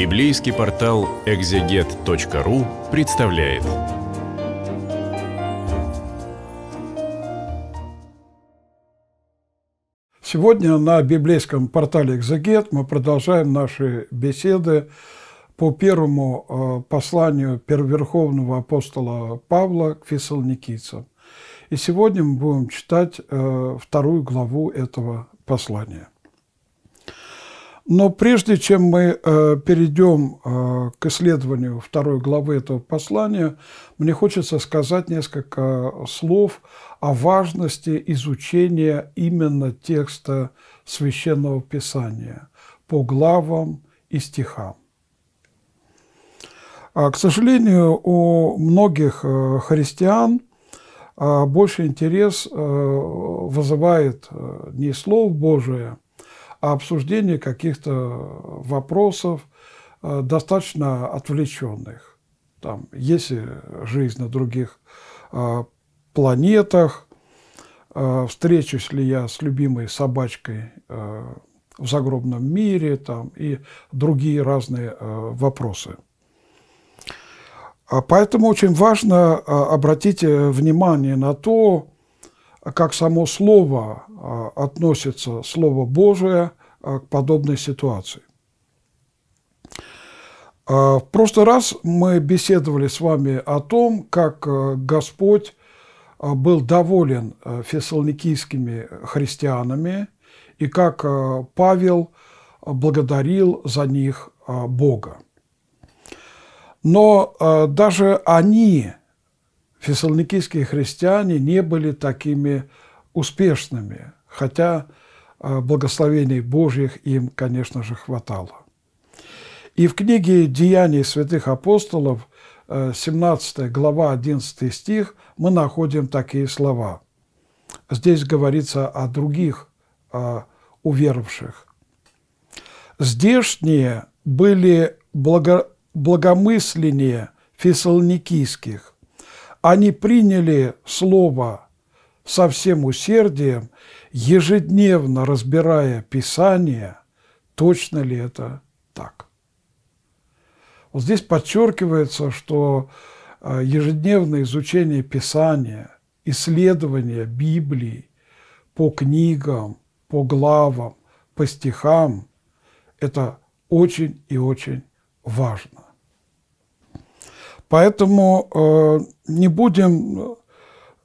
Библейский портал экзегет.ру представляет. Сегодня на библейском портале «Экзегет» мы продолжаем наши беседы по первому э, посланию первоверховного апостола Павла к фессалоникийцам. И сегодня мы будем читать э, вторую главу этого послания. Но прежде чем мы э, перейдем э, к исследованию второй главы этого послания, мне хочется сказать несколько слов о важности изучения именно текста священного писания по главам и стихам. А, к сожалению, у многих э, христиан э, больше интерес э, вызывает не Слово Божие, обсуждение каких-то вопросов э, достаточно отвлеченных. Там, есть жизнь на других э, планетах, э, встречусь ли я с любимой собачкой в загробном мире там, и другие разные вопросы. А поэтому очень важно обратить внимание на то, как само слово а, относится Слово Божие а, к подобной ситуации. А, в прошлый раз мы беседовали с вами о том, как Господь был доволен фессалоникийскими христианами и как Павел благодарил за них Бога. Но даже они, фессалоникийские христиане, не были такими успешными, хотя э, благословений Божьих им, конечно же, хватало. И в книге «Деяний святых апостолов», 17 э, глава, 11 стих, мы находим такие слова. Здесь говорится о других о э, уверовавших. Здешние были благо, благомысленнее фессалоникийских. Они приняли слово со всем усердием, ежедневно разбирая Писание, точно ли это так. Вот здесь подчеркивается, что э, ежедневное изучение Писания, исследование Библии по книгам, по главам, по стихам – это очень и очень важно. Поэтому э, не будем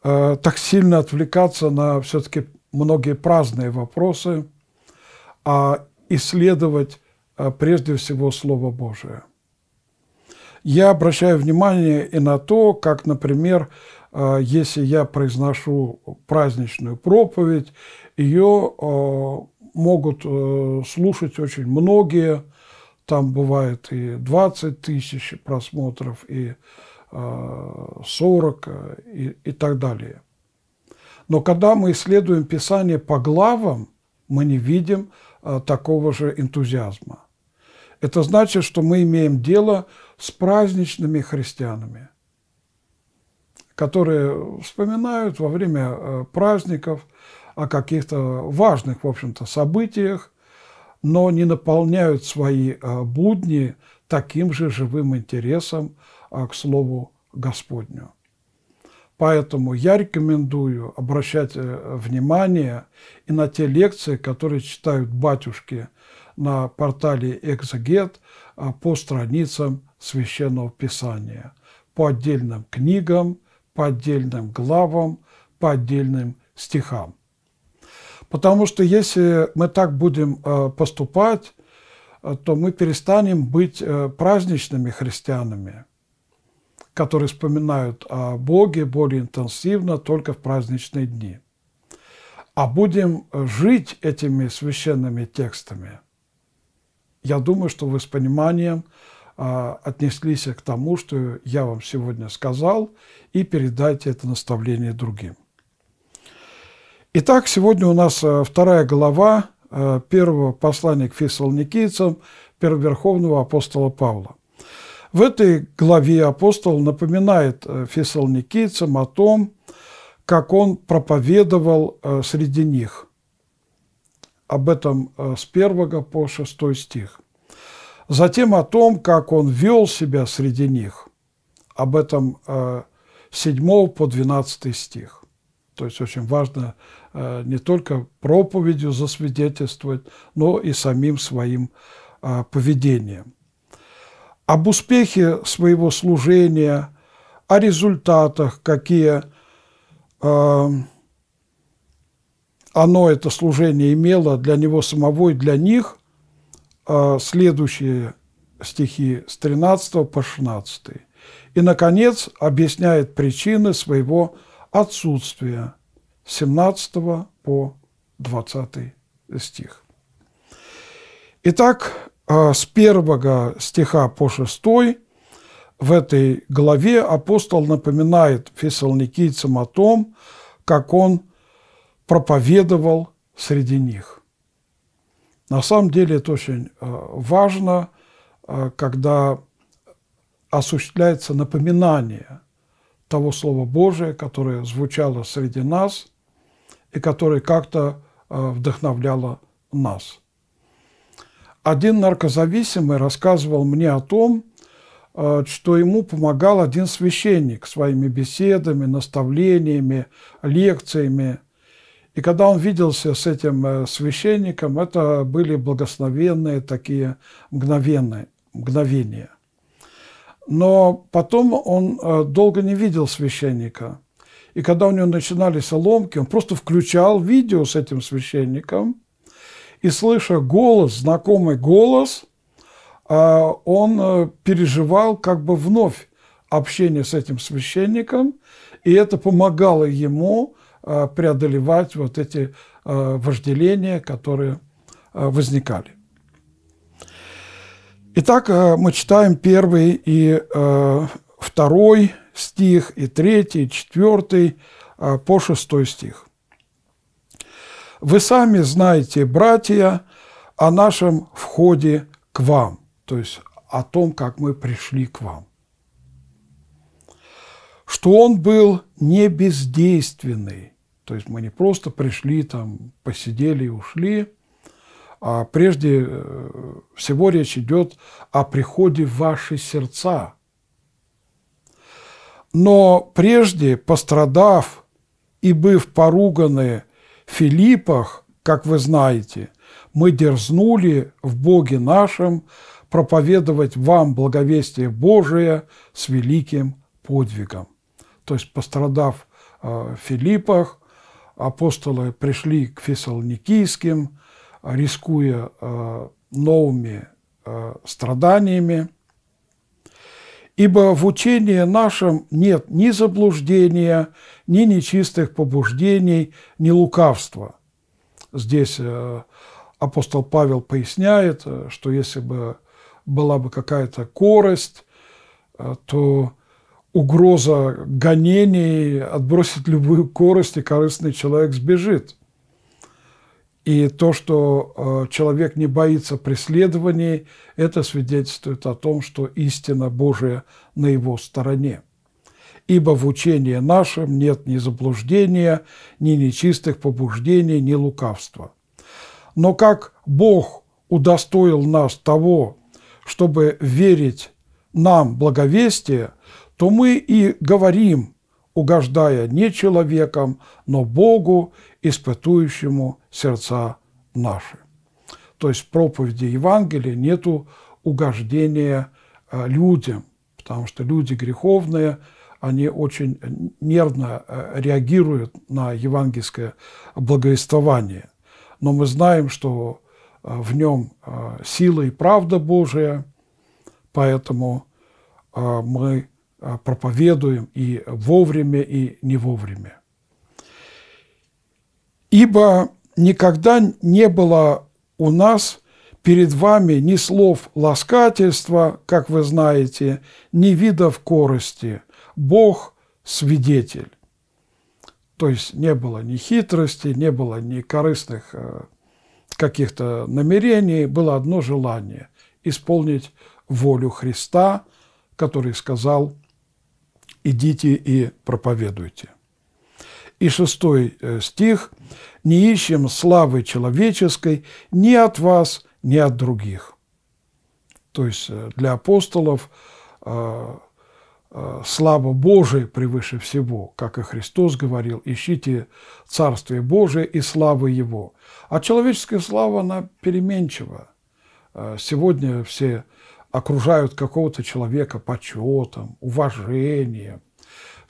Э, так сильно отвлекаться на все-таки многие праздные вопросы, а исследовать э, прежде всего Слово Божие. Я обращаю внимание и на то, как, например, э, если я произношу праздничную проповедь, ее могут слушать очень многие, там бывает и 20 тысяч просмотров, и 40 э, и, и так далее. Но когда мы исследуем Писание по главам, мы не видим э, такого же энтузиазма. Это значит, что мы имеем дело с праздничными христианами, которые вспоминают во время э, праздников о каких-то важных, в общем-то, событиях, но не наполняют свои будни таким же живым интересом, а, к Слову Господню. Поэтому я рекомендую обращать э, внимание и на те лекции, которые читают батюшки на портале «Экзегет» а, по страницам Священного Писания, по отдельным книгам, по отдельным главам, по отдельным стихам. Потому что если мы так будем э, поступать, э, то мы перестанем быть праздничными христианами – которые вспоминают о Боге более интенсивно только в праздничные дни. А будем жить этими священными текстами. Я думаю, что вы с пониманием а, отнеслись к тому, что я вам сегодня сказал, и передайте это наставление другим. Итак, сегодня у нас а, вторая глава а, первого послания к фессалоникийцам первоверховного апостола Павла. В этой главе апостол напоминает э, фессалоникийцам о том, как он проповедовал э, среди них. Об этом э, с 1 по 6 стих. Затем о том, как он вел себя среди них. Об этом с 7 по 12 стих. То есть очень важно не только проповедью засвидетельствовать, но и самим своим поведением об успехе своего служения, о результатах, какие э, оно, это служение, имело для него самого и для них, э, следующие стихи с 13 по 16. И, наконец, объясняет причины своего отсутствия с 17 по 20 стих. Итак, а, с первого стиха по шестой в этой главе апостол напоминает фессалоникийцам о том, как он проповедовал среди них. На самом деле это очень а, важно, а, когда осуществляется напоминание того Слова Божия, которое звучало среди нас и которое как-то вдохновляло нас – один наркозависимый рассказывал мне о том, э, что ему помогал один священник своими беседами, наставлениями, лекциями. И когда он виделся с этим э, священником, это были благословенные такие мгновенные, мгновения. Но потом он э, долго не видел священника. И когда у него начинались ломки, он просто включал видео с этим священником – и слыша голос, знакомый голос, а, он э, переживал как бы вновь общение с этим священником, и это помогало ему э, преодолевать вот эти э, вожделения, которые возникали. Итак, мы читаем первый и второй стих, и третий, и четвертый по шестой стих. Вы сами знаете, братья, о нашем входе к вам, то есть о том, как мы пришли к вам. Что он был не бездейственный, то есть мы не просто пришли там, посидели и ушли, а прежде э, всего речь идет о приходе в ваши сердца. Но прежде, пострадав и быв поруганы Филиппах, как вы знаете, мы дерзнули в Боге нашем проповедовать вам благовестие Божие с великим подвигом. То есть, пострадав э, в Филиппах, апостолы пришли к фессалоникийским, рискуя э, новыми э, страданиями, ибо в учении нашем нет ни заблуждения, ни нечистых побуждений, ни лукавства». Здесь э, апостол Павел поясняет, э, что если бы была бы какая-то корость, э, то угроза гонений отбросит любую корость, и корыстный человек сбежит. И то, что э, человек не боится преследований, это свидетельствует о том, что истина Божия на его стороне. Ибо в учении нашем нет ни заблуждения, ни нечистых побуждений, ни лукавства. Но как Бог удостоил нас того, чтобы верить нам благовестие, то мы и говорим, угождая не человеком, но Богу испытующему сердца наши. То есть в проповеди Евангелия нету угождения э, людям, потому что люди греховные, они очень нервно э, реагируют на евангельское благовествование. Но мы знаем, что э, в нем сила и правда Божия, поэтому мы проповедуем и вовремя, и не вовремя. Ибо никогда не было у нас перед вами ни слов ласкательства, как вы знаете, ни видов корости. Бог – свидетель. То есть не было ни хитрости, не было ни корыстных э, каких-то намерений, было одно желание – исполнить волю Христа, который сказал «идите и проповедуйте» и 6 э, стих «Не ищем славы человеческой ни от вас, ни от других». То есть э, для апостолов э, слава Божия превыше всего, как и Христос говорил, ищите Царствие Божие и славы Его. А человеческая слава, она переменчива. Сегодня все окружают какого-то человека почетом, уважением –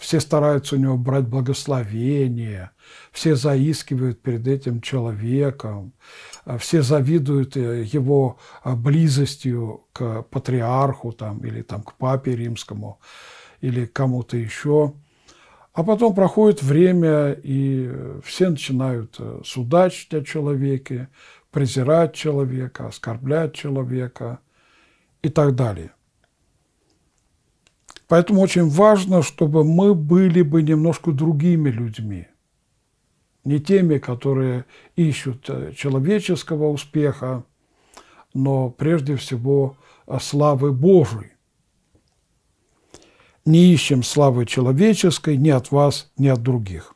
все стараются у него брать благословение, все заискивают перед этим человеком, а все завидуют э, его а, близостью к патриарху там, или там, к папе римскому или кому-то еще. А потом проходит время, и э, все начинают э, судачить о человеке, презирать человека, оскорблять человека и так далее. Поэтому очень важно, чтобы мы были бы немножко другими людьми, не теми, которые ищут э, человеческого успеха, но прежде всего э, славы Божией. Не ищем славы человеческой ни от вас, ни от других.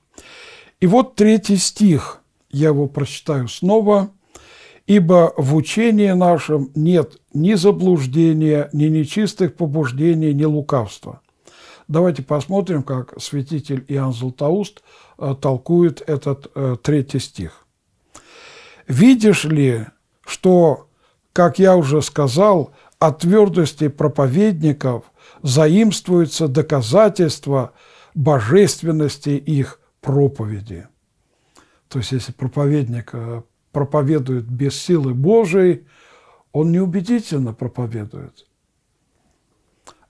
И вот третий стих, я его прочитаю снова – ибо в учении нашем нет ни заблуждения, ни нечистых побуждений, ни лукавства». Давайте посмотрим, как святитель Иоанн Златоуст э, толкует этот э, третий стих. «Видишь ли, что, как я уже сказал, от твердости проповедников заимствуется доказательство божественности их проповеди». То есть, если проповедник э, проповедует без силы Божией, он неубедительно проповедует.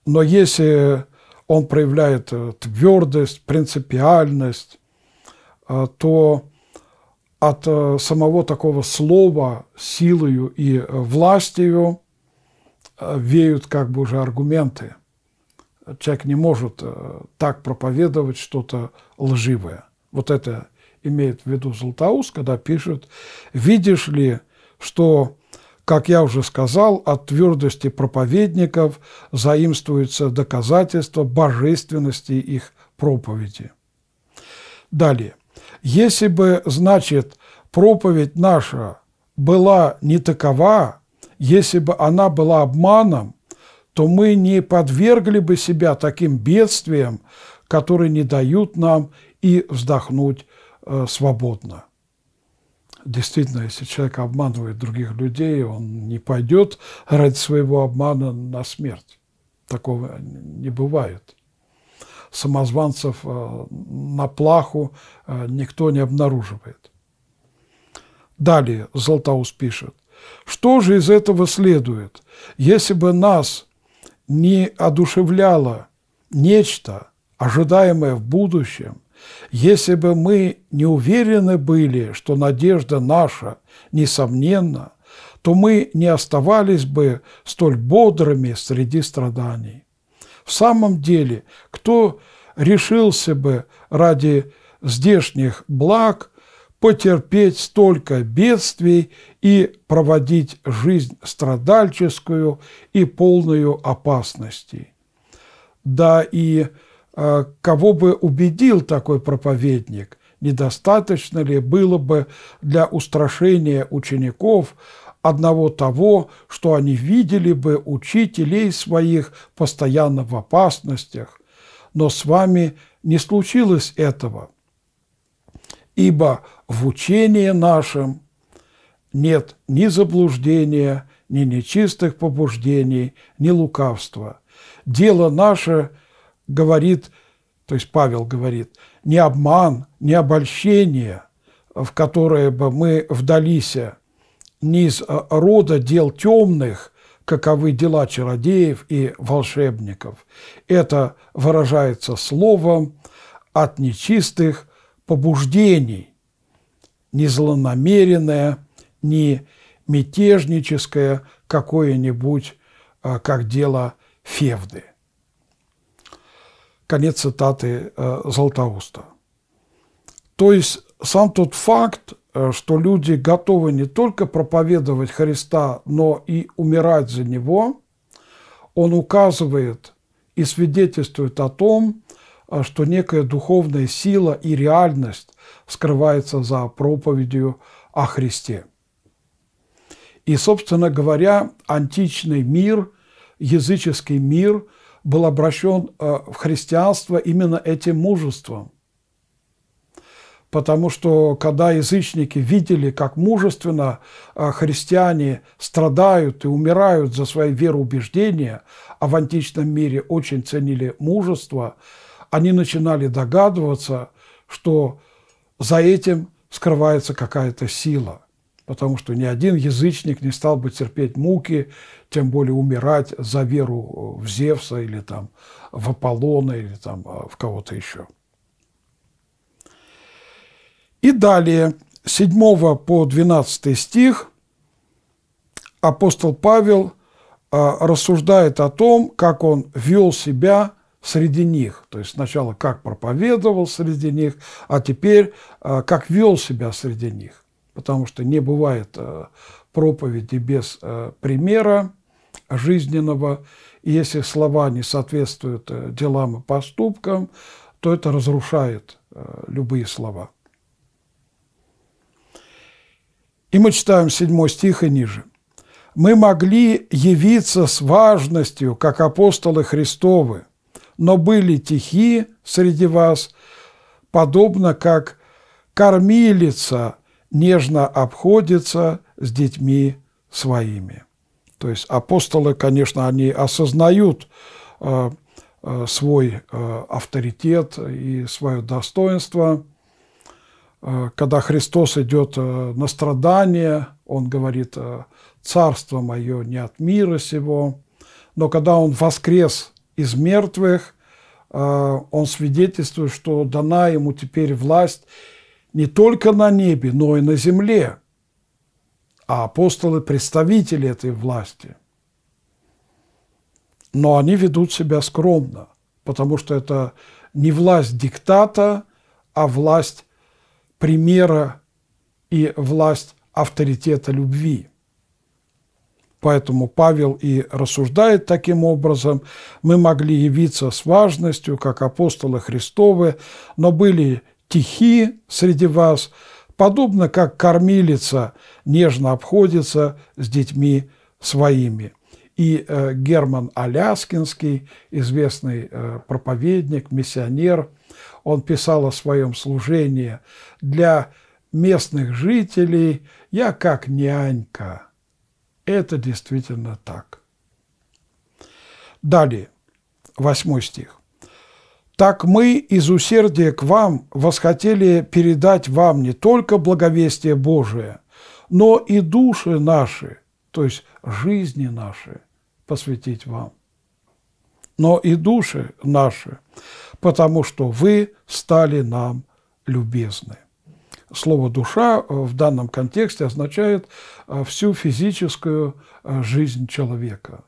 Но если он проявляет э, твердость, принципиальность, э, то от э, самого такого слова силою и властью веют как бы уже аргументы. Человек не может так проповедовать что-то лживое. Вот это имеет в виду Златоуст, когда пишет «Видишь ли, что, как я уже сказал, от твердости проповедников заимствуется доказательство божественности их проповеди». Далее. «Если бы, значит, проповедь наша была не такова, если бы она была обманом, то мы не подвергли бы себя таким бедствиям, которые не дают нам и вздохнуть Э, свободно. Действительно, если человек обманывает других людей, он не пойдет ради своего обмана на смерть. Такого не бывает. Самозванцев э, на плаху э, никто не обнаруживает. Далее Златоуст пишет. Что же из этого следует? Если бы нас не одушевляло нечто, ожидаемое в будущем, если бы мы не уверены были, что надежда наша, несомненно, то мы не оставались бы столь бодрыми среди страданий. В самом деле, кто решился бы ради здешних благ потерпеть столько бедствий и проводить жизнь страдальческую и полную опасностей? Да и а, кого бы убедил такой проповедник, недостаточно ли было бы для устрашения учеников одного того, что они видели бы учителей своих постоянно в опасностях, но с вами не случилось этого, ибо в учении нашем нет ни заблуждения, ни нечистых побуждений, ни лукавства. Дело наше говорит, то есть Павел говорит, не обман, не обольщение, в которое бы мы вдались не из э, рода дел темных, каковы дела чародеев и волшебников. Это выражается словом от нечистых побуждений, не злонамеренное, не мятежническое какое-нибудь, э, как дело Февды. Конец цитаты э, Златоуста. То есть сам тот факт, э, что люди готовы не только проповедовать Христа, но и умирать за Него, он указывает и свидетельствует о том, э, что некая духовная сила и реальность скрывается за проповедью о Христе. И, собственно говоря, античный мир, языческий мир – был обращен э, в христианство именно этим мужеством. Потому что когда язычники видели, как мужественно э, христиане страдают и умирают за свои вероубеждения, а в античном мире очень ценили мужество, они начинали догадываться, что за этим скрывается какая-то сила – потому что ни один язычник не стал бы терпеть муки, тем более умирать за веру э, в Зевса или там в Аполлона или там э, в кого-то еще. И далее, 7 по 12 стих, апостол Павел э, рассуждает о том, как он вел себя среди них. То есть сначала как проповедовал среди них, а теперь как вел себя среди них потому что не бывает э, проповеди без э, примера жизненного. И если слова не соответствуют э, делам и поступкам, то это разрушает любые слова. И мы читаем 7 стих и ниже. «Мы могли явиться с важностью, как апостолы Христовы, но были тихи среди вас, подобно как кормилица нежно обходится с детьми своими. То есть апостолы, конечно, они осознают э, э, свой э, авторитет и свое достоинство. Когда Христос идет на страдания, он говорит «Царство мое не от мира сего». Но когда он воскрес из мертвых, он свидетельствует, что дана ему теперь власть не только на небе, но и на земле, а апостолы – представители этой власти. Но они ведут себя скромно, потому что это не власть диктата, а власть примера и власть авторитета любви. Поэтому Павел и рассуждает таким образом. Мы могли явиться с важностью, как апостолы Христовы, но были тихи среди вас, подобно как кормилица нежно обходится с детьми своими. И э, Герман Аляскинский, известный э, проповедник, миссионер, он писал о своем служении для местных жителей «Я как нянька». Это действительно так. Далее, восьмой стих так мы из усердия к вам восхотели передать вам не только благовестие Божие, но и души наши, то есть жизни наши, посвятить вам. Но и души наши, потому что вы стали нам любезны. Слово «душа» в данном контексте означает а, всю физическую а, жизнь человека –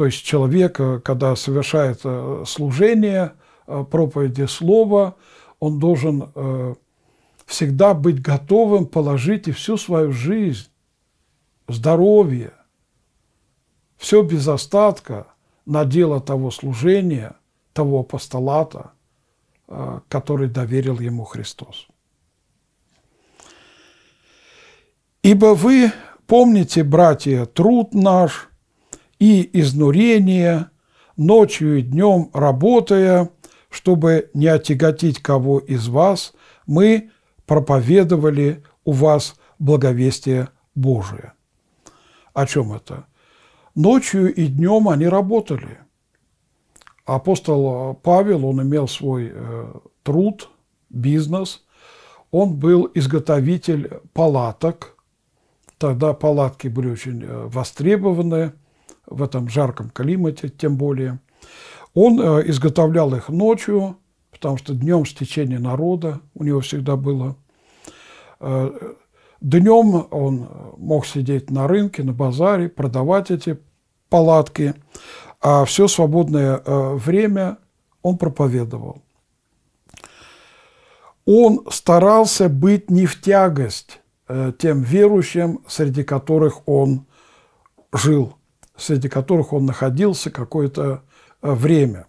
то есть человек, э, когда совершает э, служение, э, проповеди слова, он должен всегда быть готовым положить и всю свою жизнь, здоровье, все без остатка на дело того служения, того апостолата, который доверил ему Христос. «Ибо вы помните, братья, труд наш – и изнурения, ночью и днем работая, чтобы не отяготить кого из вас, мы проповедовали у вас благовестие Божие. О чем это? Ночью и днем они работали. Апостол Павел, он имел свой э, труд, бизнес, он был изготовитель палаток, тогда палатки были очень э, востребованы, в этом жарком климате, тем более. Он э, изготовлял их ночью, потому что днем стечение народа у него всегда было. Э, днем он э, мог сидеть на рынке, на базаре, продавать эти палатки, а все свободное время он проповедовал. Он старался быть не в тягость тем верующим, среди которых он жил – среди которых он находился какое-то э, время.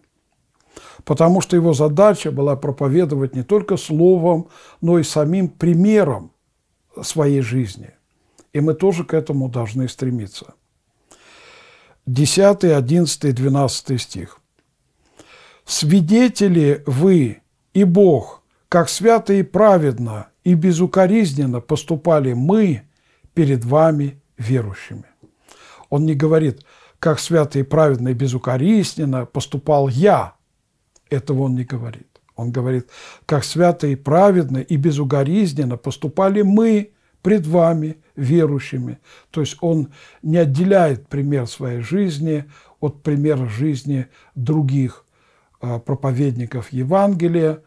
Потому что его задача была проповедовать не только словом, но и самим примером своей жизни. И мы тоже к этому должны стремиться. 10, 11, 12 стих. «Свидетели вы и Бог, как свято и праведно и безукоризненно поступали мы перед вами верующими». Он не говорит, как свято и праведно и безукоризненно поступал я. Этого он не говорит. Он говорит, как свято и праведно и безукоризненно поступали мы пред вами, верующими. То есть он не отделяет пример своей жизни от примера жизни других а, проповедников Евангелия,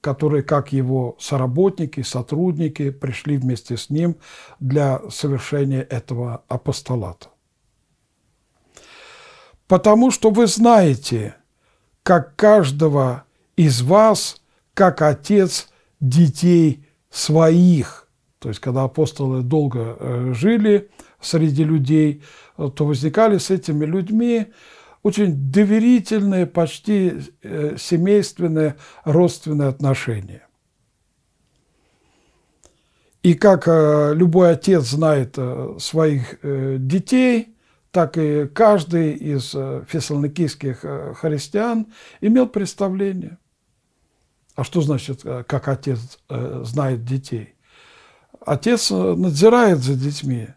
которые, как его соработники, сотрудники, пришли вместе с ним для совершения этого апостолата потому что вы знаете, как каждого из вас, как отец детей своих. То есть, когда апостолы долго э, жили среди людей, то возникали с этими людьми очень доверительные, почти э, семейственные, родственные отношения. И как э, любой отец знает своих детей – так и каждый из э, фессалоникийских э, христиан имел представление. А что значит, э, как отец знает детей? Отец надзирает за детьми,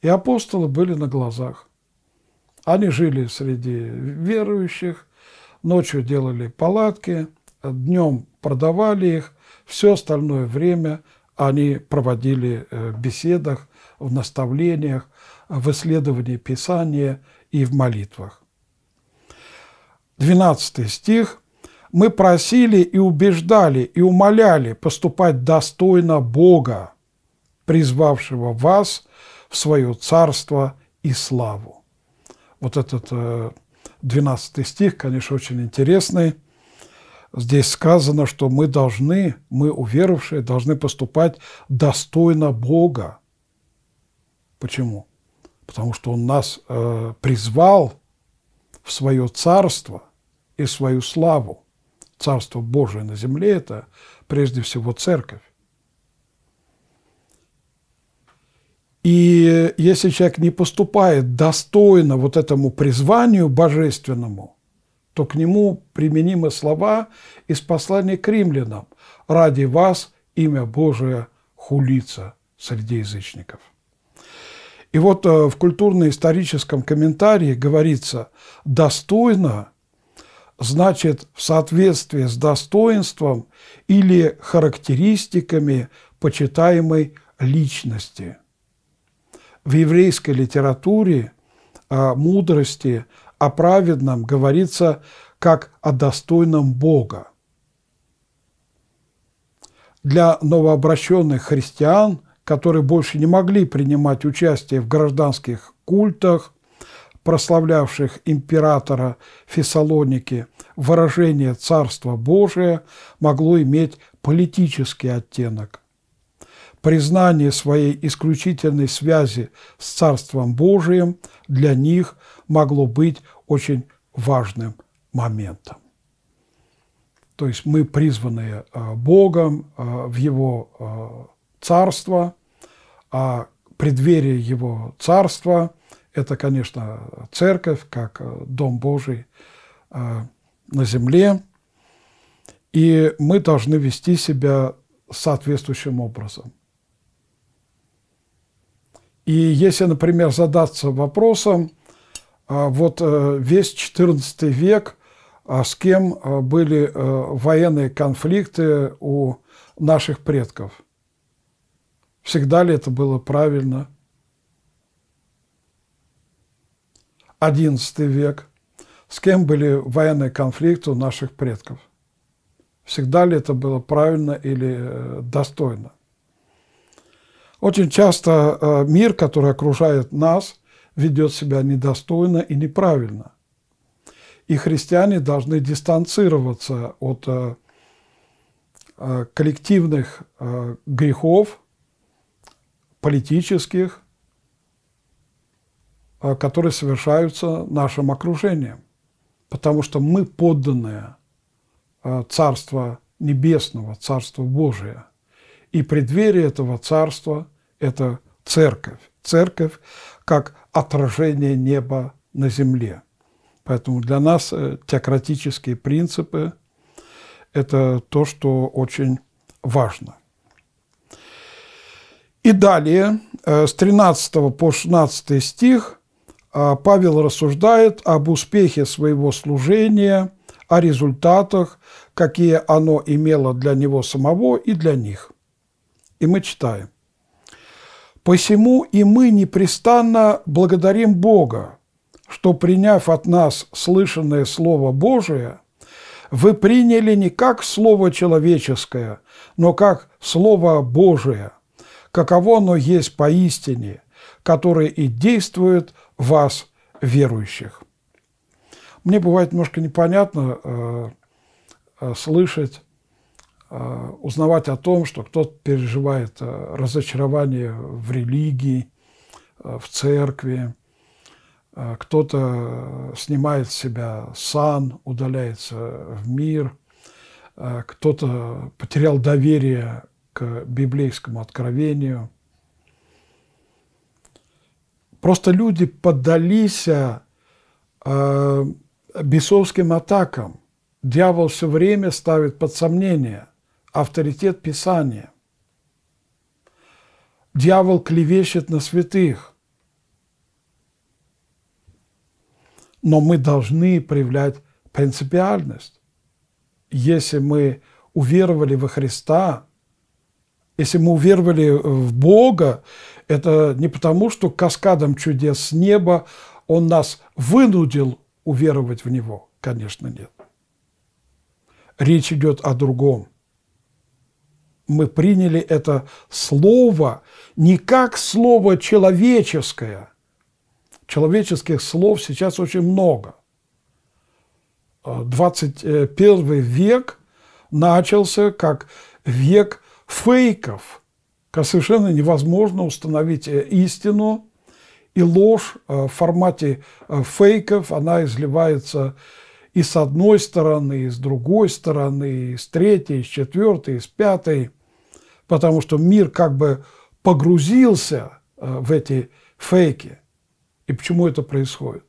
и апостолы были на глазах. Они жили среди верующих, ночью делали палатки, днем продавали их, все остальное время они проводили в беседах, в наставлениях, в исследовании Писания и в молитвах. 12 стих. «Мы просили и убеждали и умоляли поступать достойно Бога, призвавшего вас в свое царство и славу». Вот этот 12 э, стих, конечно, очень интересный. Здесь сказано, что мы должны, мы, уверовавшие, должны поступать достойно Бога. Почему? потому что Он нас э, призвал в свое царство и свою славу. Царство Божие на земле – это прежде всего церковь. И если человек не поступает достойно вот этому призванию божественному, то к нему применимы слова из послания к римлянам «Ради вас имя Божие хулится среди язычников». И вот э, в культурно-историческом комментарии говорится «достойно» значит в соответствии с достоинством или характеристиками почитаемой личности. В еврейской литературе о мудрости, о праведном говорится как о достойном Бога. Для новообращенных христиан – которые больше не могли принимать участие в гражданских культах, прославлявших императора Фессалоники, выражение «Царство Божие» могло иметь политический оттенок. Признание своей исключительной связи с Царством Божиим для них могло быть очень важным моментом. То есть мы призванные э, Богом э, в Его э, Царство – а преддверие его царства – это, конечно, церковь, как э, дом Божий э, на земле. И мы должны вести себя соответствующим образом. И если, например, задаться вопросом, э, вот весь XIV век, с кем были военные конфликты у наших предков – Всегда ли это было правильно? Одиннадцатый век. С кем были военные конфликты у наших предков? Всегда ли это было правильно или э, достойно? Очень часто э, мир, который окружает нас, ведет себя недостойно и неправильно. И христиане должны дистанцироваться от э, коллективных грехов, политических, а, которые совершаются нашим окружением. Потому что мы подданные а, Царства Небесного, Царства Божия. И преддверие этого Царства – это Церковь. Церковь как отражение неба на земле. Поэтому для нас э, теократические принципы – это то, что очень важно. И далее, э, с 13 по 16 стих, э, Павел рассуждает об успехе своего служения, о результатах, какие оно имело для него самого и для них. И мы читаем. «Посему и мы непрестанно благодарим Бога, что, приняв от нас слышанное Слово Божие, вы приняли не как Слово человеческое, но как Слово Божие – каково оно есть поистине, которое и действует вас, верующих. Мне бывает немножко непонятно э, э, слышать, э, узнавать о том, что кто-то переживает э, разочарование в религии, э, в церкви, э, кто-то снимает с себя сан, удаляется в мир, э, кто-то потерял доверие библейскому откровению. Просто люди поддались э, бесовским атакам. Дьявол все время ставит под сомнение авторитет Писания. Дьявол клевещет на святых. Но мы должны проявлять принципиальность. Если мы уверовали во Христа – если мы уверовали в Бога, это не потому, что каскадом чудес с неба Он нас вынудил уверовать в Него. Конечно, нет. Речь идет о другом. Мы приняли это слово не как слово человеческое. Человеческих слов сейчас очень много. 21 э, э, век начался как век – фейков, как совершенно невозможно установить э, истину, и ложь э, в формате э, фейков, она изливается и с одной стороны, и с другой стороны, и с третьей, и с четвертой, и с пятой, потому что мир как бы погрузился в эти фейки. И почему это происходит?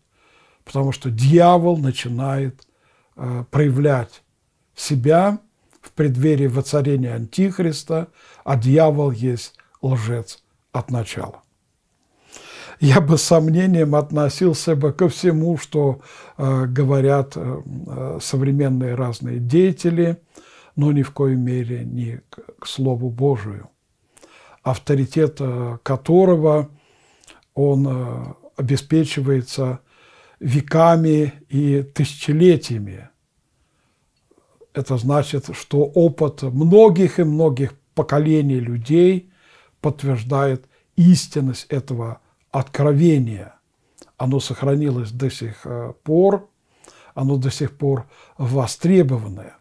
Потому что дьявол начинает проявлять себя в преддверии воцарения Антихриста, а дьявол есть лжец от начала. Я бы с сомнением относился бы ко всему, что э, говорят э, э современные разные деятели, но ни в коей мере не к, к Слову Божию, авторитет э, которого он э, обеспечивается веками и тысячелетиями это значит, что опыт многих и многих поколений людей подтверждает истинность этого откровения. Оно сохранилось до сих э, пор, оно до сих пор востребованное.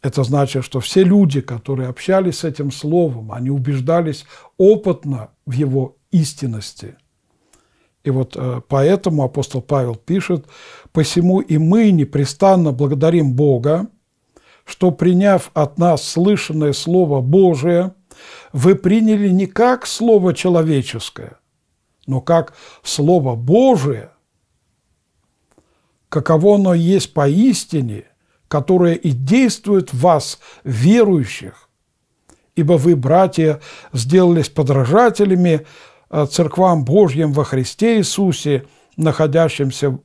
Это значит, что все люди, которые общались с этим словом, они убеждались опытно в его истинности – и вот э, поэтому апостол Павел пишет, «Посему и мы непрестанно благодарим Бога, что, приняв от нас слышанное Слово Божие, вы приняли не как Слово человеческое, но как Слово Божие, каково оно есть поистине, которое и действует в вас, верующих, ибо вы, братья, сделались подражателями Э, церквам Божьим во Христе Иисусе, находящимся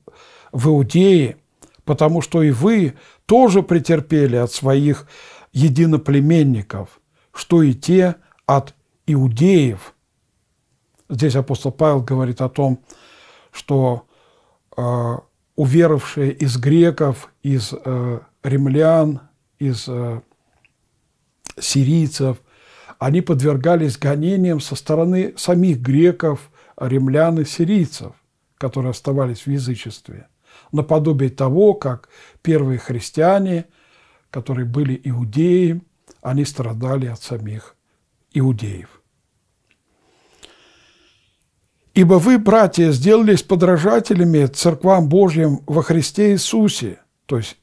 в Иудее, потому что и вы тоже претерпели от своих единоплеменников, что и те от иудеев. Здесь апостол Павел говорит о том, что э, уверовавшие из греков, из э, римлян, из э, сирийцев, они подвергались гонениям со стороны самих греков, римлян и сирийцев, которые оставались в язычестве, наподобие того, как первые христиане, которые были иудеи, они страдали от самих иудеев. «Ибо вы, братья, сделались подражателями церквам Божьим во Христе Иисусе», то есть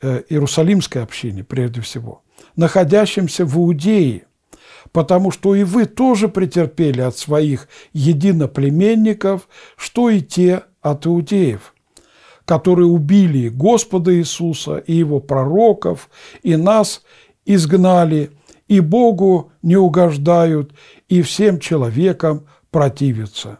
э, Иерусалимской общине прежде всего, находящимся в Иудее, потому что и вы тоже претерпели от своих единоплеменников, что и те от иудеев, которые убили Господа Иисуса и Его пророков, и нас изгнали, и Богу не угождают, и всем человекам противятся,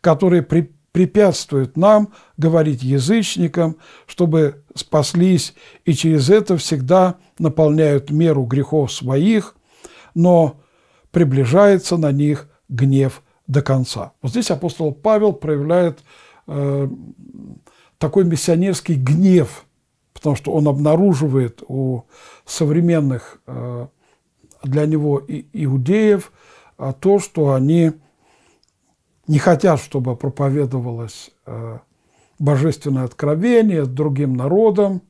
которые при препятствуют нам говорить язычникам, чтобы спаслись, и через это всегда наполняют меру грехов своих, но приближается на них гнев до конца. Вот здесь апостол Павел проявляет э, такой миссионерский гнев, потому что он обнаруживает у современных э, для него и, иудеев э, то, что они не хотят, чтобы проповедовалось э, божественное откровение другим народам,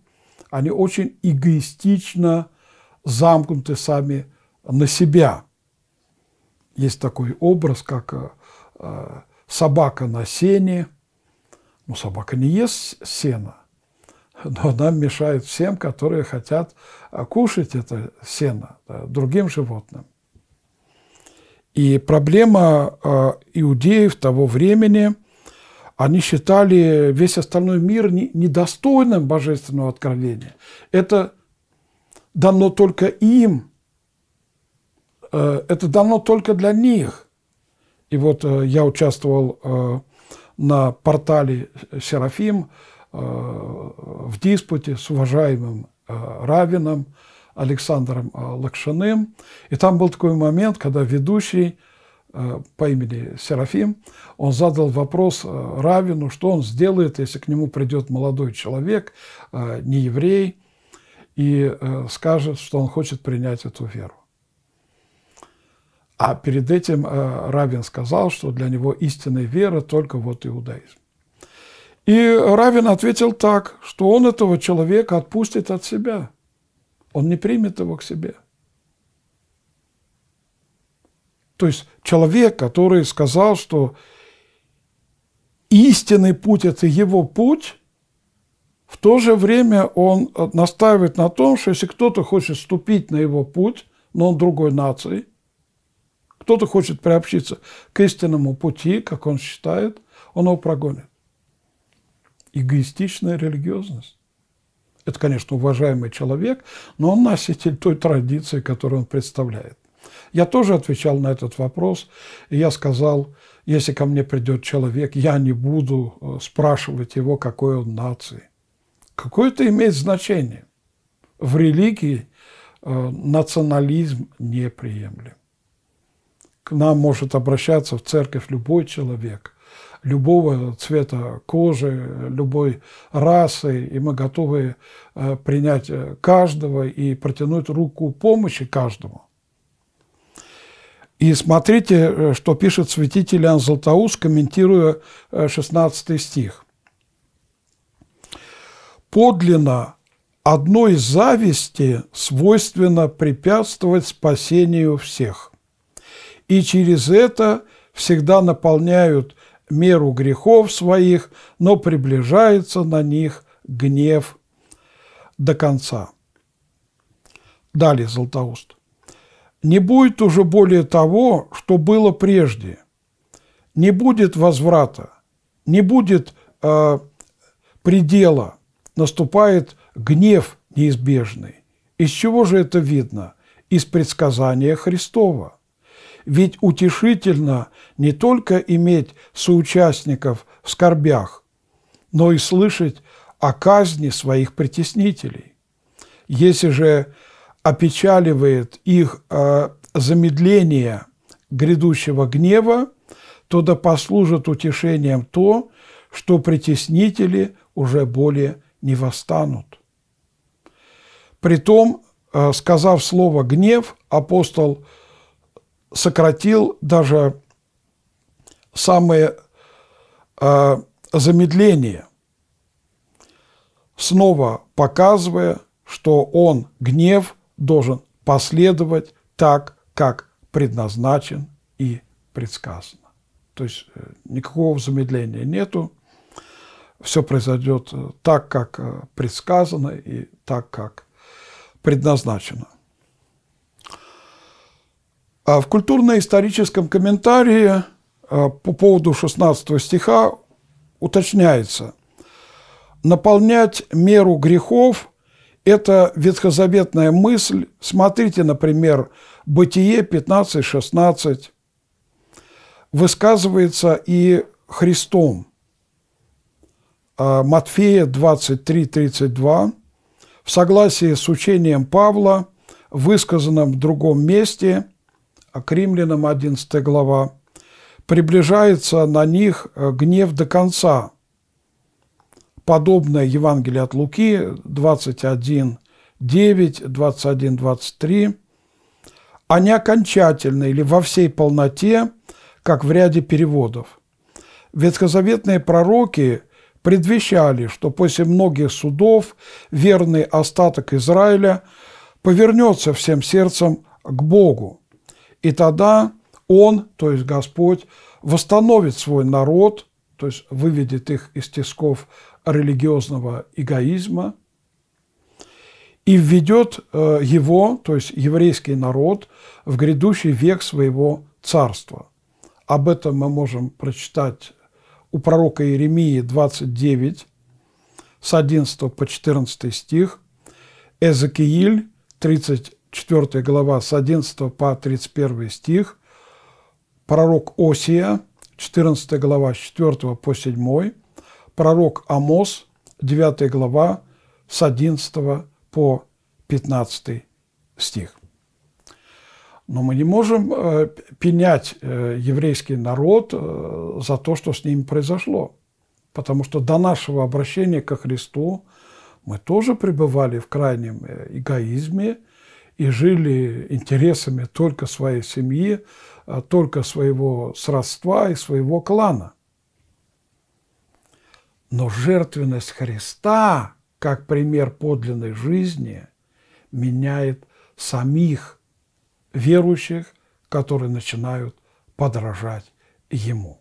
они очень эгоистично замкнуты сами на себя. Есть такой образ, как э, э, собака на сене. Ну, собака не ест сено, но она мешает всем, которые хотят э, кушать это сено, другим животным. И проблема иудеев того времени – они считали весь остальной мир недостойным божественного откровения. Это дано только им, Э, это дано только для них. И вот э, я участвовал э, на портале «Серафим» в диспуте с уважаемым Равином Александром Лакшиным. И там был такой момент, когда ведущий по имени Серафим, он задал вопрос Равину, что он сделает, если к нему придет молодой человек, не еврей, и скажет, что он хочет принять эту веру. А перед этим э, Равин сказал, что для него истинная вера только вот иудаизм. И Равин ответил так, что он этого человека отпустит от себя. Он не примет его к себе. То есть человек, который сказал, что истинный путь – это его путь, в то же время он настаивает на том, что если кто-то хочет ступить на его путь, но он другой нации, кто-то хочет приобщиться к истинному пути, как он считает, он его прогонит. Эгоистичная религиозность. Это, конечно, уважаемый человек, но он носитель той традиции, которую он представляет. Я тоже отвечал на этот вопрос, и я сказал, если ко мне придет человек, я не буду э, спрашивать его, какой он нации. Какое это имеет значение? В религии э, национализм неприемлем к нам может обращаться в церковь любой человек, любого цвета кожи, любой расы, и мы готовы э, принять э, каждого и протянуть руку помощи каждому. И смотрите, э, что пишет святитель Иоанн Златоуст, комментируя 16 стих. «Подлинно одной зависти свойственно препятствовать спасению всех» и через это всегда наполняют меру грехов своих, но приближается на них гнев до конца. Далее Златоуст. «Не будет уже более того, что было прежде. Не будет возврата, не будет э, предела. Наступает гнев неизбежный. Из чего же это видно? Из предсказания Христова. Ведь утешительно не только иметь соучастников в скорбях, но и слышать о казни своих притеснителей. Если же опечаливает их э, замедление грядущего гнева, то да послужит утешением то, что притеснители уже более не восстанут. Притом, э, сказав слово «гнев», апостол сократил даже самые э, замедления, снова показывая, что он, гнев, должен последовать так, как предназначен и предсказано. То есть э, никакого замедления нету, все произойдет э, так, как э, предсказано и так, как предназначено. А в культурно-историческом комментарии а, по поводу 16 стиха уточняется. Наполнять меру грехов – это ветхозаветная мысль. Смотрите, например, Бытие 15.16 высказывается и Христом. А Матфея 23.32 в согласии с учением Павла, высказанном в другом месте – а к римлянам 11 глава, приближается на них э, гнев до конца. Подобное Евангелие от Луки 21, 9, 21, 23. не окончательно или во всей полноте, как в ряде переводов. Ветхозаветные пророки предвещали, что после многих судов верный остаток Израиля повернется всем сердцем к Богу. И тогда Он, то есть Господь, восстановит свой народ, то есть выведет их из тисков религиозного эгоизма и введет э, его, то есть еврейский народ, в грядущий век своего царства. Об этом мы можем прочитать у пророка Иеремии 29, с 11 по 14 стих, Эзекииль 30, 4 глава с 11 по 31 стих, пророк Осия, 14 глава с 4 по 7, пророк Амос, 9 глава с 11 по 15 стих. Но мы не можем э, пенять э, еврейский народ э, за то, что с ним произошло, потому что до нашего обращения ко Христу мы тоже пребывали в крайнем эгоизме – и жили интересами только своей семьи, а только своего сродства и своего клана. Но жертвенность Христа, как пример подлинной жизни, меняет самих верующих, которые начинают подражать Ему.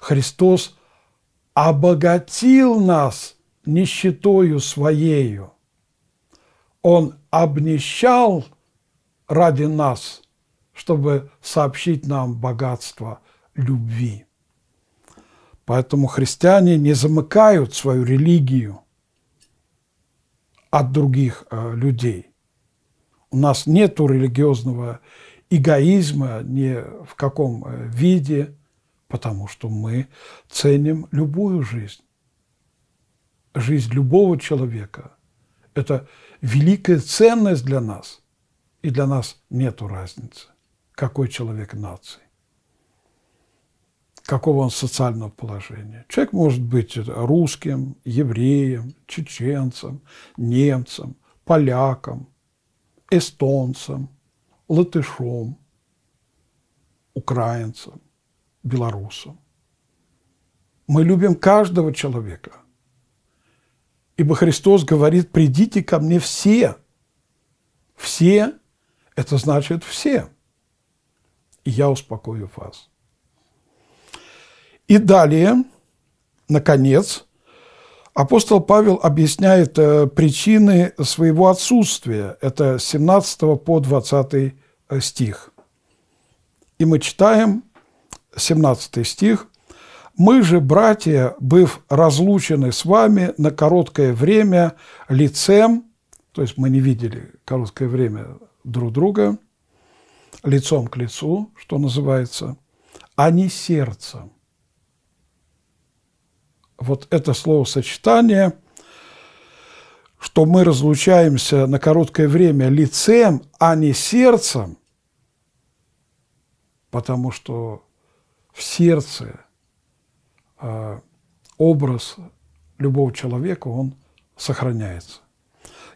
Христос обогатил нас нищетою Своею, он обнищал ради нас, чтобы сообщить нам богатство любви. Поэтому христиане не замыкают свою религию от других э, людей. У нас нет религиозного эгоизма ни в каком э, виде, потому что мы ценим любую жизнь, жизнь любого человека – это великая ценность для нас. И для нас нет разницы, какой человек нации, какого он социального положения. Человек может быть русским, евреем, чеченцем, немцем, поляком, эстонцем, латышом, украинцем, белорусом. Мы любим каждого человека – Ибо Христос говорит, придите ко мне все. Все – это значит все. И я успокою вас. И далее, наконец, апостол Павел объясняет э, причины своего отсутствия. Это 17 по 20 э, стих. И мы читаем 17 стих – мы же, братья, быв разлучены с вами на короткое время лицем, то есть мы не видели короткое время друг друга, лицом к лицу, что называется, а не сердцем. Вот это словосочетание, что мы разлучаемся на короткое время лицем, а не сердцем, потому что в сердце Э, образ любого человека, он сохраняется.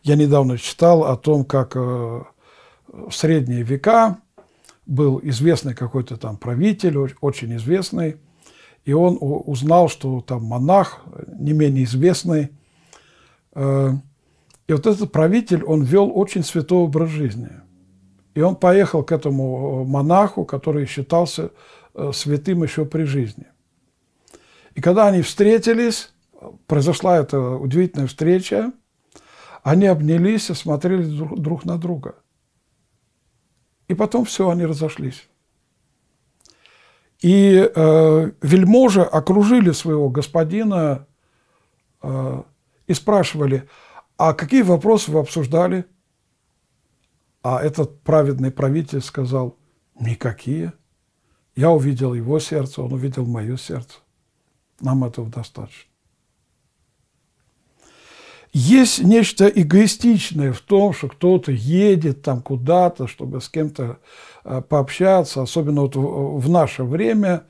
Я недавно читал о том, как э, в средние века был известный какой-то там правитель, очень известный, и он узнал, что там монах, не менее известный. Э, и вот этот правитель, он вел очень святой образ жизни. И он поехал к этому монаху, который считался святым еще при жизни. И когда они встретились, произошла эта удивительная встреча, они обнялись и смотрели друг, на друга. И потом все, они разошлись. И э, вельможи окружили своего господина э, и спрашивали, а какие вопросы вы обсуждали? А этот праведный правитель сказал, никакие. Я увидел его сердце, он увидел мое сердце. Нам этого достаточно. Есть нечто эгоистичное в том, что кто-то едет там куда-то, чтобы с кем-то э, пообщаться, особенно вот в наше время,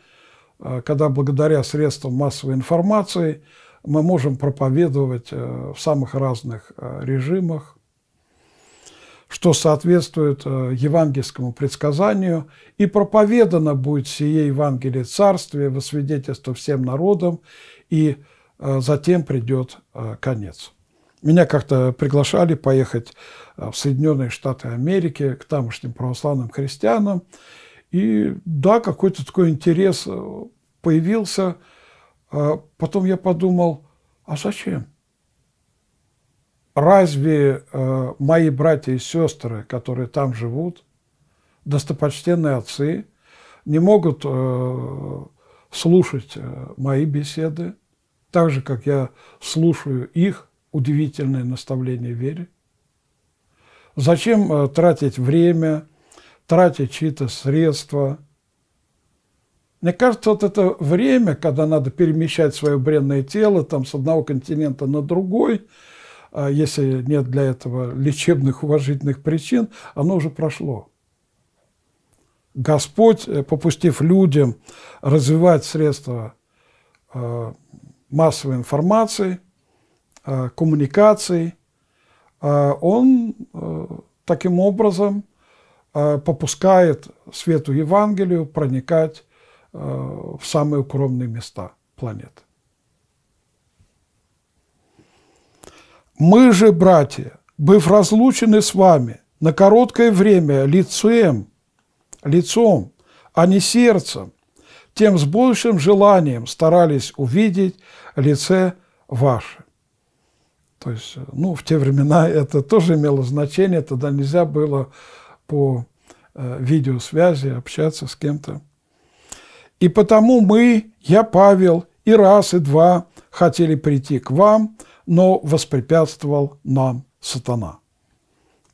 э, когда благодаря средствам массовой информации мы можем проповедовать э, в самых разных режимах, что соответствует э, евангельскому предсказанию, и проповедано будет сие Евангелие Царствия во свидетельство всем народам, и э, затем придет э, конец. Меня как-то приглашали поехать в Соединенные Штаты Америки к тамошним православным христианам, и да, какой-то такой интерес появился. Потом я подумал, а зачем? разве э, мои братья и сестры, которые там живут, достопочтенные отцы, не могут э, слушать э, мои беседы, так же, как я слушаю их удивительные наставления вере? Зачем э, тратить время, тратить чьи-то средства? Мне кажется, вот это время, когда надо перемещать свое бренное тело там, с одного континента на другой – а если нет для этого лечебных, уважительных причин, оно уже прошло. Господь, э, попустив людям развивать средства э, массовой информации, э, коммуникаций, он таким образом попускает свету Евангелию проникать в самые укромные места планеты. Мы же, братья, быв разлучены с вами на короткое время лицем, лицом, а не сердцем, тем с большим желанием старались увидеть лице ваше. То есть, ну, в те времена это тоже имело значение, тогда нельзя было по э, видеосвязи общаться с кем-то. И потому мы, я Павел, и раз, и два хотели прийти к вам, но воспрепятствовал нам сатана.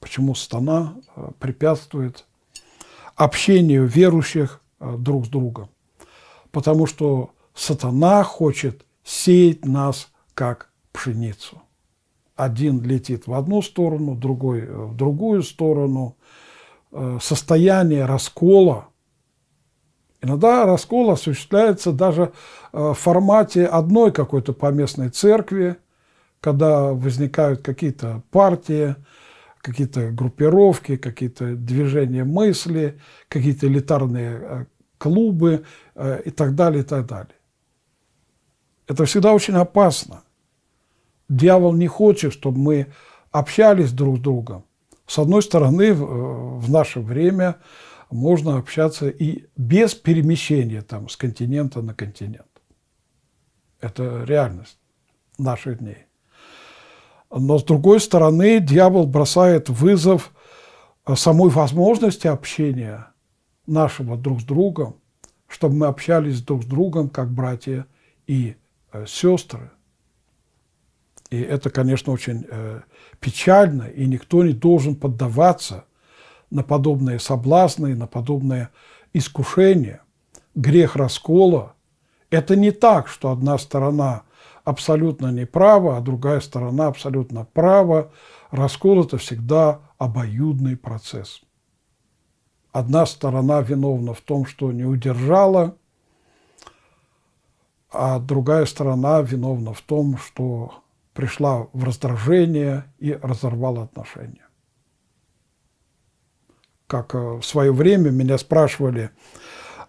Почему сатана э, препятствует общению верующих э, друг с другом? Потому что сатана хочет сеять нас как пшеницу. Один летит в одну сторону, другой э, в другую сторону. Состояние раскола. Иногда раскол осуществляется даже в формате одной какой-то поместной церкви – когда возникают какие-то партии, какие-то группировки, какие-то движения мысли, какие-то элитарные э, клубы э, и так далее, и так далее. Это всегда очень опасно. Дьявол не хочет, чтобы мы общались друг с другом. С одной стороны, в э, наше время можно общаться и без перемещения там, с континента на континент. Это реальность наших дней. Но, с другой стороны, дьявол бросает вызов э, самой возможности общения нашего друг с другом, чтобы мы общались друг с другом, как братья и э, сестры. И это, конечно, очень э, печально, и никто не должен поддаваться на подобные соблазны, на подобные искушения. Грех раскола – это не так, что одна сторона – абсолютно неправо, а другая сторона абсолютно права. Раскол – это всегда обоюдный процесс. Одна сторона виновна в том, что не удержала, а другая сторона виновна в том, что пришла в раздражение и разорвала отношения. Как э, в свое время меня спрашивали,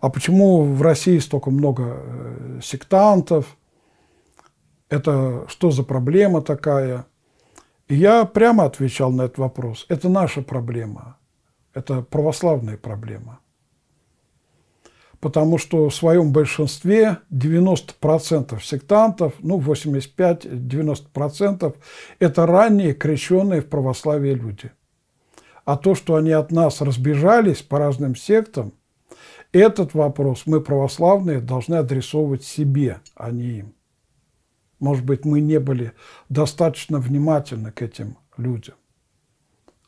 а почему в России столько много э, сектантов, это что за проблема такая? И я прямо отвечал на этот вопрос. Это наша проблема. Это православная проблема. Потому что в своем большинстве 90% сектантов, ну 85-90% это ранние крещенные в православии люди. А то, что они от нас разбежались по разным сектам, этот вопрос мы, православные, должны адресовывать себе, а не им. Может быть, мы не были достаточно внимательны к этим людям.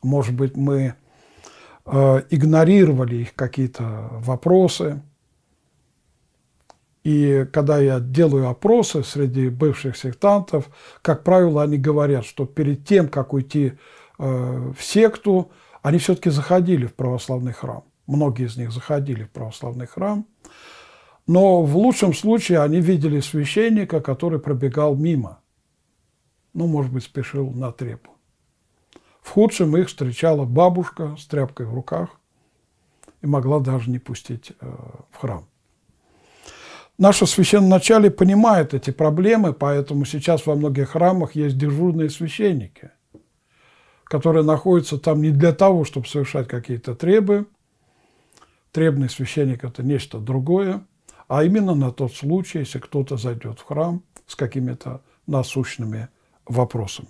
Может быть, мы э, игнорировали их какие-то вопросы. И когда я делаю опросы среди бывших сектантов, как правило, они говорят, что перед тем, как уйти э, в секту, они все-таки заходили в православный храм. Многие из них заходили в православный храм – но в лучшем случае они видели священника, который пробегал мимо. Ну, может быть, спешил на трепу. В худшем их встречала бабушка с тряпкой в руках и могла даже не пустить э, в храм. Наше священноначале понимает эти проблемы, поэтому сейчас во многих храмах есть дежурные священники, которые находятся там не для того, чтобы совершать какие-то требы. Требный священник – это нечто другое а именно на тот случай, если кто-то зайдет в храм с какими-то насущными вопросами.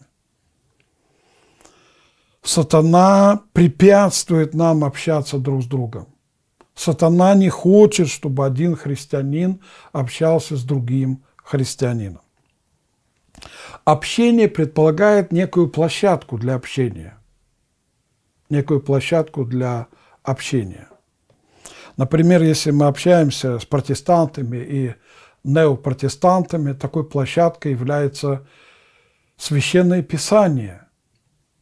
Сатана препятствует нам общаться друг с другом. Сатана не хочет, чтобы один христианин общался с другим христианином. Общение предполагает некую площадку для общения. Некую площадку для общения – Например, если мы общаемся с протестантами и неопротестантами, такой площадкой является Священное Писание,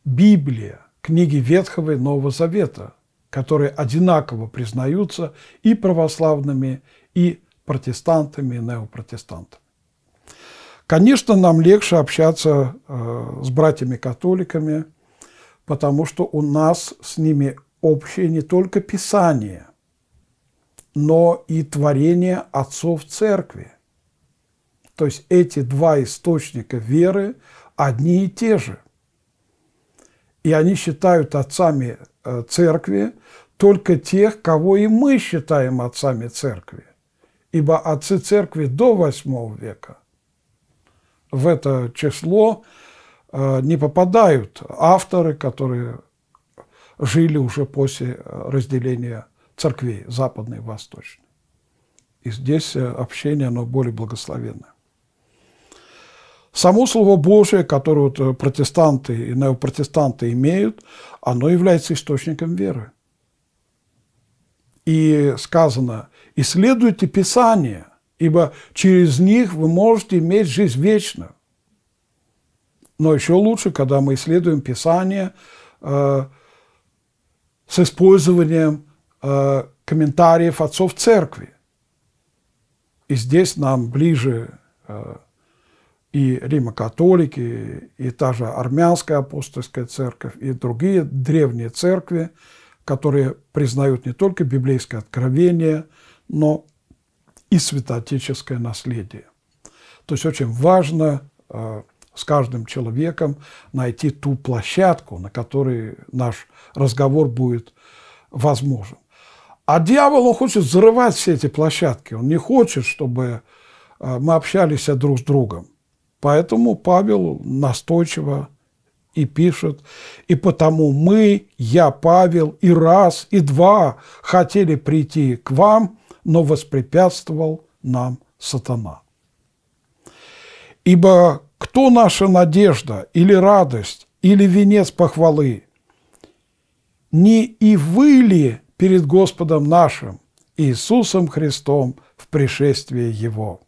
Библия, книги Ветхого и Нового Завета, которые одинаково признаются и православными, и протестантами, и неопротестантами. Конечно, нам легче общаться э, с братьями-католиками, потому что у нас с ними общее не только Писание, но и творение отцов церкви. То есть эти два источника веры одни и те же. И они считают отцами э, церкви только тех, кого и мы считаем отцами церкви. Ибо отцы церкви до восьмого века в это число э, не попадают авторы, которые жили уже после э, разделения церквей, западной и восточной. И здесь э, общение, оно более благословенное. Само слово Божие, которое вот э, протестанты и неопротестанты имеют, оно является источником веры. И сказано, исследуйте Писание, ибо через них вы можете иметь жизнь вечную. Но еще лучше, когда мы исследуем Писание э, с использованием э, комментариев отцов церкви. И здесь нам ближе э, и Рима-католики, и та же армянская апостольская церковь, и другие древние церкви, которые признают не только библейское откровение, но и святоотеческое наследие. То есть очень важно э, с каждым человеком найти ту площадку, на которой наш разговор будет возможен. А дьявол, он хочет взрывать все эти площадки. Он не хочет, чтобы а, мы общались друг с другом. Поэтому Павел настойчиво и пишет, «И потому мы, я, Павел, и раз, и два хотели прийти к вам, но воспрепятствовал нам сатана. Ибо кто наша надежда или радость, или венец похвалы? Не и вы ли перед Господом нашим, Иисусом Христом в пришествии Его.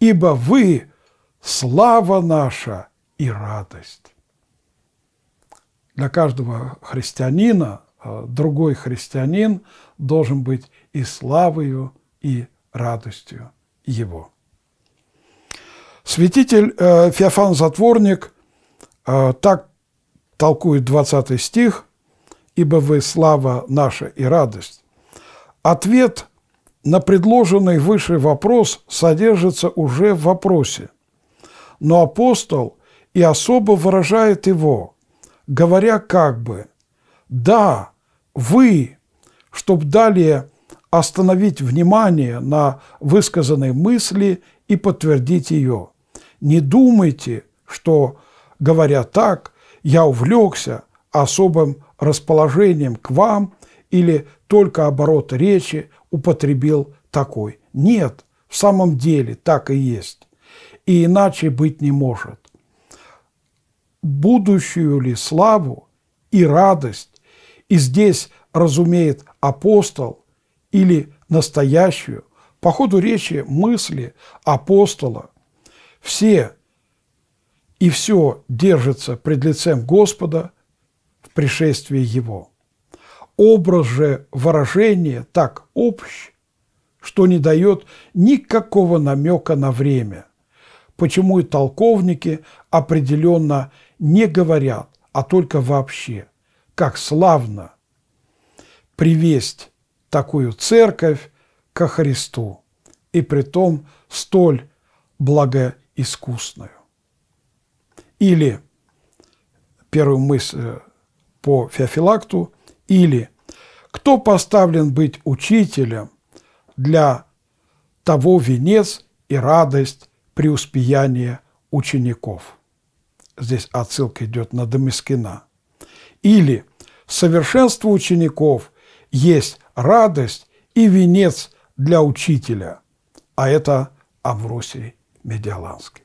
Ибо вы – слава наша и радость. Для каждого христианина э, другой христианин должен быть и славою, и радостью его. Святитель э, Феофан Затворник э, так толкует 20 стих ибо вы слава наша и радость. Ответ на предложенный выше вопрос содержится уже в вопросе, но апостол и особо выражает его, говоря как бы «Да, вы», чтобы далее остановить внимание на высказанной мысли и подтвердить ее. Не думайте, что, говоря так, я увлекся – особым расположением к вам или только оборот речи употребил такой. Нет, в самом деле так и есть. И иначе быть не может. Будущую ли славу и радость, и здесь, разумеет, апостол или настоящую, по ходу речи мысли апостола, все и все держится пред лицем Господа – в пришествии его. Образ же выражения так общ, что не дает никакого намека на время, почему и толковники определенно не говорят, а только вообще, как славно привесть такую церковь ко Христу, и при том столь благоискусную. Или первую мысль э, по феофилакту или кто поставлен быть учителем для того венец и радость преуспеяния учеников. Здесь отсылка идет на Домискина. Или совершенство учеников есть радость и венец для учителя, а это Амвросий Медиаланский.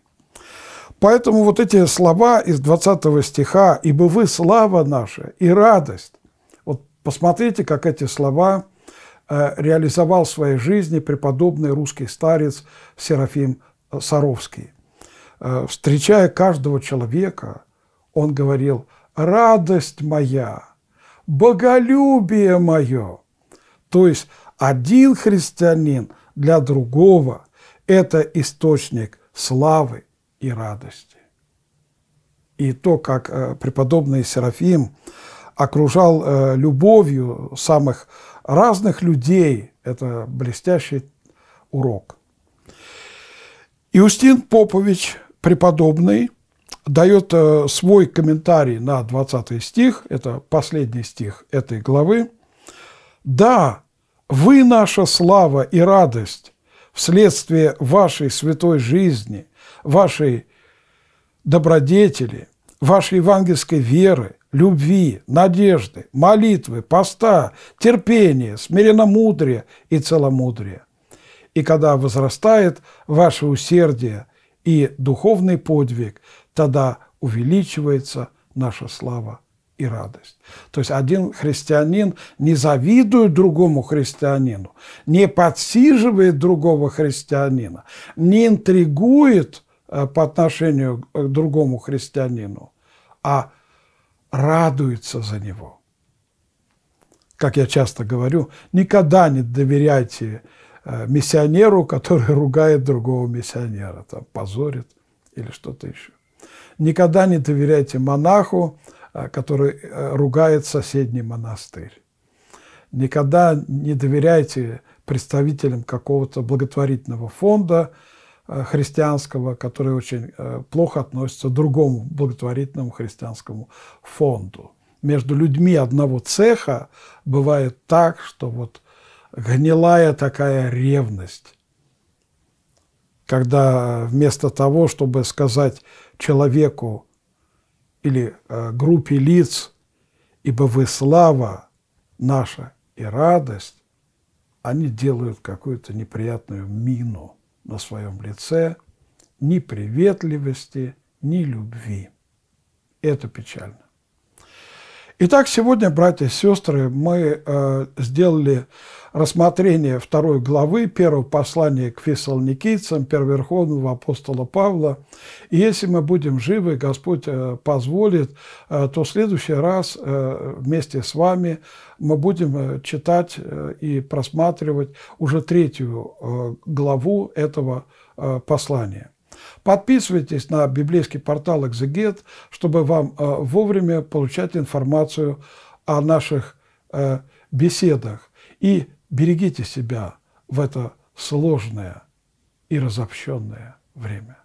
Поэтому вот эти слова из 20 стиха «Ибо вы слава наша и радость». Вот посмотрите, как эти слова э, реализовал в своей жизни преподобный русский старец Серафим э, Саровский. Э, Встречая каждого человека, он говорил «Радость моя, боголюбие мое». То есть один христианин для другого – это источник славы, и радости. И то, как э, преподобный Серафим окружал э, любовью самых разных людей, это блестящий урок. Иустин Попович, преподобный, дает э, свой комментарий на 20 стих, это последний стих этой главы. «Да, вы наша слава и радость вследствие вашей святой жизни – вашей добродетели, вашей евангельской веры, любви, надежды, молитвы, поста, терпения, смиренно смиренномудрия и целомудрия. И когда возрастает ваше усердие и духовный подвиг, тогда увеличивается наша слава и радость. То есть один христианин не завидует другому христианину, не подсиживает другого христианина, не интригует Э, по отношению к другому христианину, а радуется за него. Как я часто говорю, никогда не доверяйте э, миссионеру, который ругает другого миссионера, там, позорит или что-то еще. Никогда не доверяйте монаху, э, который ругает соседний монастырь. Никогда не доверяйте представителям какого-то благотворительного фонда, Э, христианского, который очень э, плохо относится к другому благотворительному христианскому фонду. Между людьми одного цеха бывает так, что вот гнилая такая ревность, когда вместо того, чтобы сказать человеку или э, группе лиц, ибо вы слава наша и радость, они делают какую-то неприятную мину – на своем лице ни приветливости, ни любви. Это печально. Итак, сегодня, братья и сестры, мы э, сделали рассмотрение второй главы первого послания к фессалоникийцам, первоверховного апостола Павла. И если мы будем живы, Господь э, позволит, э, то в следующий раз э, вместе с вами мы будем э, читать э, и просматривать уже третью э, главу этого э, послания. Подписывайтесь на библейский портал Exeget, чтобы вам э, вовремя получать информацию о наших э, беседах. И берегите себя в это сложное и разобщенное время.